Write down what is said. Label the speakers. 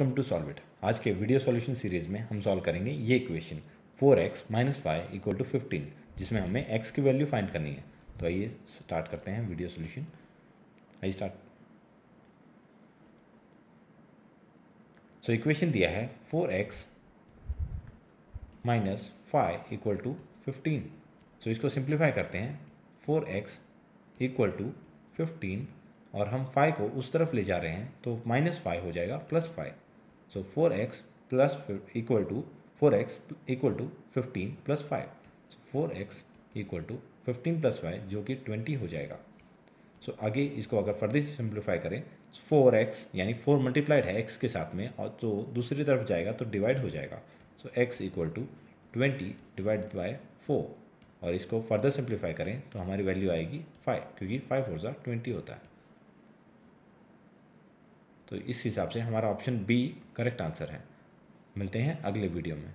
Speaker 1: from to solve it आज के video solution series में हम सॉल्व करेंगे ये equation four x minus five equal to fifteen जिसमें हमें एक्स की वैल्यू फाइंड करनी है तो आइए स्टार्ट करते हैं वीडियो सॉल्यूशन आइए स्टार्ट सो इक्वेशन दिया है four x minus five equal to fifteen so इसको सिंप्लीफाई करते हैं four x equal to fifteen और हम फाइव को उस तरफ ले जा रहे हैं तो माइनस फाइव हो जाएगा plus five So 4x plus equal to 4x equal to 15 plus five so 4x equal to 15 plus five जो कि 20 हो जाएगा सो so, आगे इसको अगर फर्दर सिंप्लीफाई करें फोर एक्स यानी फोर मल्टीप्लाइड है एक्स के साथ में और तो दूसरी तरफ जाएगा तो डिवाइड हो जाएगा so x equal to twenty divide by four और इसको फर्दर सिंप्लीफाई करें तो हमारी वैल्यू आएगी फाइव क्योंकि फाइव फोर ज़ा ट्वेंटी होता है तो इस हिसाब से हमारा ऑप्शन बी करेक्ट आंसर है मिलते हैं अगले वीडियो में